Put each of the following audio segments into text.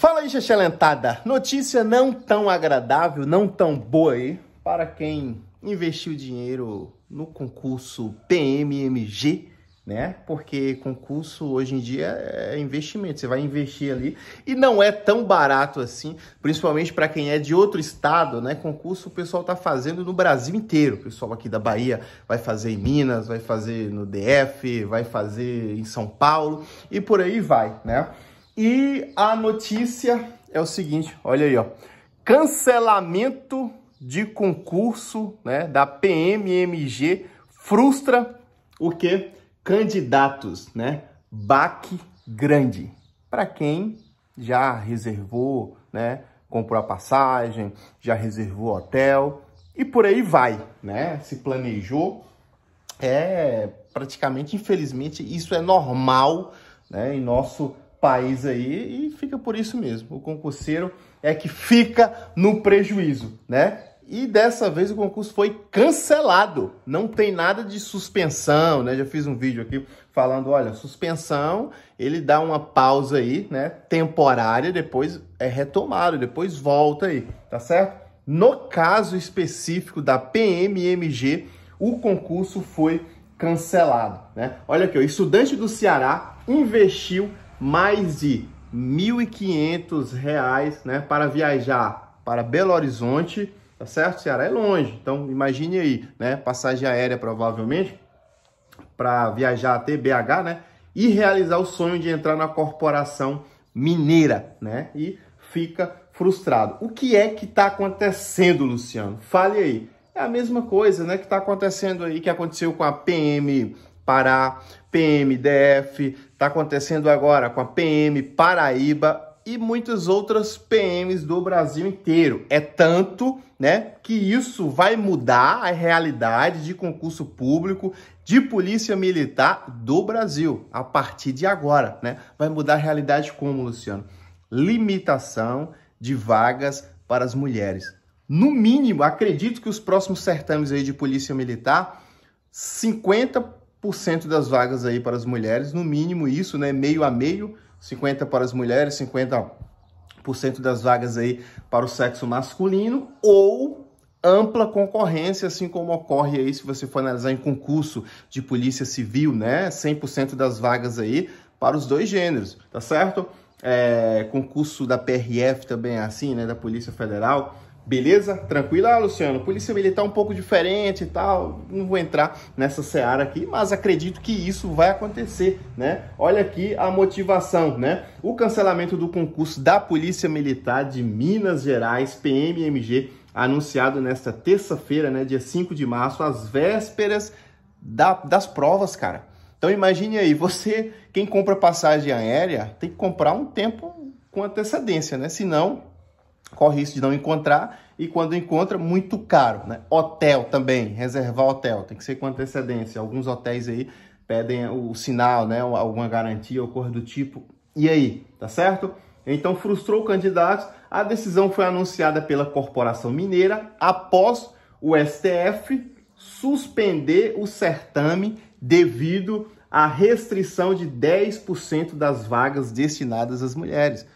Fala aí, Xexelentada. Notícia não tão agradável, não tão boa aí para quem investiu dinheiro no concurso PMMG, né? Porque concurso hoje em dia é investimento, você vai investir ali e não é tão barato assim, principalmente para quem é de outro estado, né? Concurso o pessoal tá fazendo no Brasil inteiro. O pessoal aqui da Bahia vai fazer em Minas, vai fazer no DF, vai fazer em São Paulo e por aí vai, né? E a notícia é o seguinte, olha aí, ó. Cancelamento de concurso, né, da PMMG frustra o que candidatos, né? Baque grande. Para quem já reservou, né, comprou a passagem, já reservou hotel e por aí vai, né? Se planejou é praticamente, infelizmente, isso é normal, né, em nosso país aí e fica por isso mesmo. O concurseiro é que fica no prejuízo, né? E dessa vez o concurso foi cancelado. Não tem nada de suspensão, né? Já fiz um vídeo aqui falando, olha, suspensão, ele dá uma pausa aí, né? Temporária, depois é retomado, depois volta aí, tá certo? No caso específico da PMMG, o concurso foi cancelado, né? Olha aqui, o estudante do Ceará investiu mais de R$ 1.500, né, para viajar para Belo Horizonte, tá certo? Ceará é longe, então imagine aí, né, passagem aérea provavelmente para viajar até BH, né, e realizar o sonho de entrar na corporação mineira, né? E fica frustrado. O que é que está acontecendo, Luciano? Fale aí. É a mesma coisa, né, que está acontecendo aí que aconteceu com a PM Pará, PMDF, está acontecendo agora com a PM Paraíba e muitas outras PMs do Brasil inteiro. É tanto, né, que isso vai mudar a realidade de concurso público de polícia militar do Brasil a partir de agora, né? Vai mudar a realidade como, Luciano? Limitação de vagas para as mulheres. No mínimo, acredito que os próximos certames aí de polícia militar 50 50% das vagas aí para as mulheres, no mínimo isso, né? Meio a meio, 50 para as mulheres, 50% das vagas aí para o sexo masculino ou ampla concorrência, assim como ocorre aí se você for analisar em concurso de polícia civil, né? 100% das vagas aí para os dois gêneros, tá certo? É, concurso da PRF também é assim, né? Da Polícia Federal Beleza? Tranquilo? Ah, Luciano, polícia militar um pouco diferente e tal. Não vou entrar nessa seara aqui, mas acredito que isso vai acontecer, né? Olha aqui a motivação, né? O cancelamento do concurso da Polícia Militar de Minas Gerais, PMMG, anunciado nesta terça-feira, né, dia 5 de março, às vésperas da, das provas, cara. Então imagine aí, você, quem compra passagem aérea, tem que comprar um tempo com antecedência, né? Senão corre risco de não encontrar e quando encontra, muito caro. Né? Hotel também, reservar hotel, tem que ser com antecedência. Alguns hotéis aí pedem o sinal, né? alguma garantia ou coisa do tipo. E aí, tá certo? Então frustrou o candidato. A decisão foi anunciada pela Corporação Mineira após o STF suspender o certame devido à restrição de 10% das vagas destinadas às mulheres.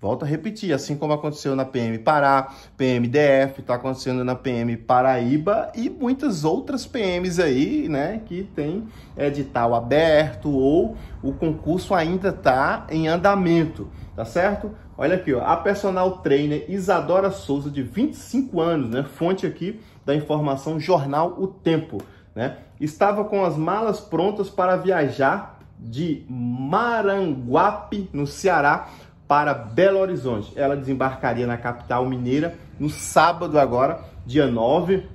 Volto a repetir, assim como aconteceu na PM Pará, PM DF, está acontecendo na PM Paraíba e muitas outras PMs aí, né, que tem edital aberto ou o concurso ainda está em andamento, tá certo? Olha aqui, ó, a personal trainer Isadora Souza, de 25 anos, né, fonte aqui da informação Jornal O Tempo, né, estava com as malas prontas para viajar de Maranguape, no Ceará, para Belo Horizonte. Ela desembarcaria na capital mineira no sábado agora, dia 9.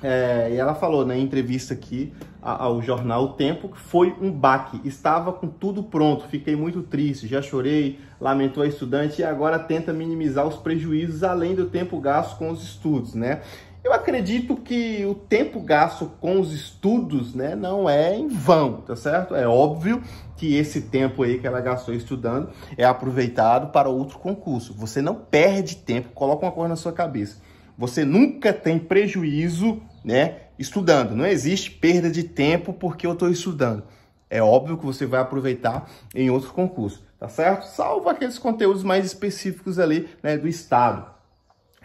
É, e ela falou na entrevista aqui ao jornal O Tempo que foi um baque. Estava com tudo pronto, fiquei muito triste, já chorei, lamentou a estudante e agora tenta minimizar os prejuízos além do tempo gasto com os estudos, né? Eu acredito que o tempo gasto com os estudos né, não é em vão, tá certo? É óbvio que esse tempo aí que ela gastou estudando é aproveitado para outro concurso. Você não perde tempo, coloca uma coisa na sua cabeça. Você nunca tem prejuízo né, estudando. Não existe perda de tempo porque eu estou estudando. É óbvio que você vai aproveitar em outro concurso, tá certo? Salvo aqueles conteúdos mais específicos ali né, do Estado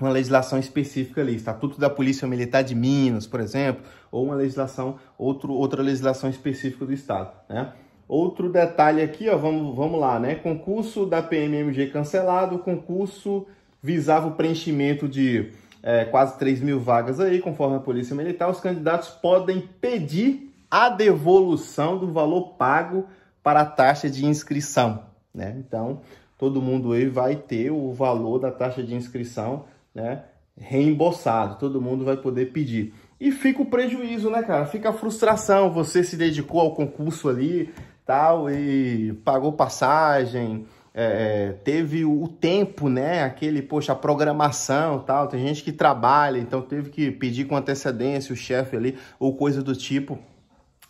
uma legislação específica ali, Estatuto da Polícia Militar de Minas, por exemplo, ou uma legislação, outro, outra legislação específica do Estado, né? Outro detalhe aqui, ó, vamos, vamos lá, né? Concurso da PMMG cancelado, concurso visava o preenchimento de é, quase 3 mil vagas aí, conforme a Polícia Militar. Os candidatos podem pedir a devolução do valor pago para a taxa de inscrição, né? Então, todo mundo aí vai ter o valor da taxa de inscrição né, reembolsado, todo mundo vai poder pedir. E fica o prejuízo, né, cara? Fica a frustração, você se dedicou ao concurso ali, tal, e pagou passagem, é, é teve o tempo, né? Aquele, poxa, a programação tal. Tem gente que trabalha, então teve que pedir com antecedência o chefe ali, ou coisa do tipo.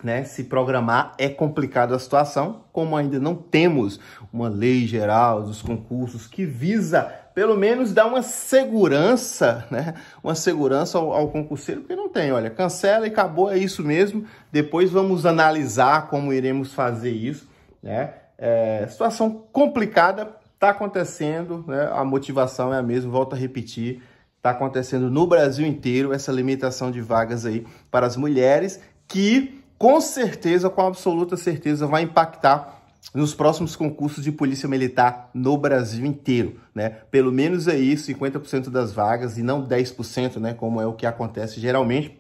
Né? Se programar é complicado a situação, como ainda não temos uma lei geral dos concursos que visa pelo menos dá uma segurança, né? Uma segurança ao, ao concurseiro, porque não tem, olha, cancela e acabou, é isso mesmo. Depois vamos analisar como iremos fazer isso, né? É, situação complicada, está acontecendo, né? A motivação é a mesma, volto a repetir. Está acontecendo no Brasil inteiro essa limitação de vagas aí para as mulheres, que com certeza, com absoluta certeza, vai impactar nos próximos concursos de polícia militar no Brasil inteiro, né? Pelo menos aí 50% das vagas e não 10%, né, como é o que acontece geralmente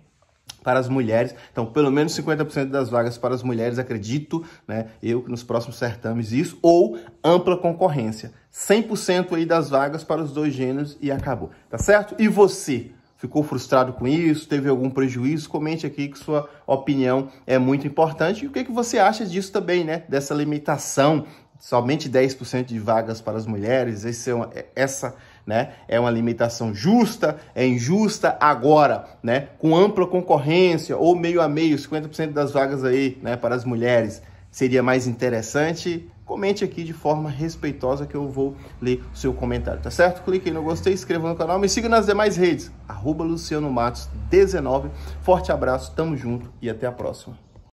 para as mulheres. Então, pelo menos 50% das vagas para as mulheres, acredito, né? Eu que nos próximos certames isso ou ampla concorrência. 100% aí das vagas para os dois gêneros e acabou, tá certo? E você ficou frustrado com isso, teve algum prejuízo, comente aqui que sua opinião é muito importante. E o que, que você acha disso também, né? Dessa limitação, somente 10% de vagas para as mulheres, esse é uma, é, essa né? É uma limitação justa, é injusta agora, né? Com ampla concorrência ou meio a meio, 50% das vagas aí, né, para as mulheres. Seria mais interessante? comente aqui de forma respeitosa que eu vou ler o seu comentário, tá certo? Clique aí no gostei, inscreva no canal, me siga nas demais redes, arroba Luciano Matos 19. Forte abraço, tamo junto e até a próxima.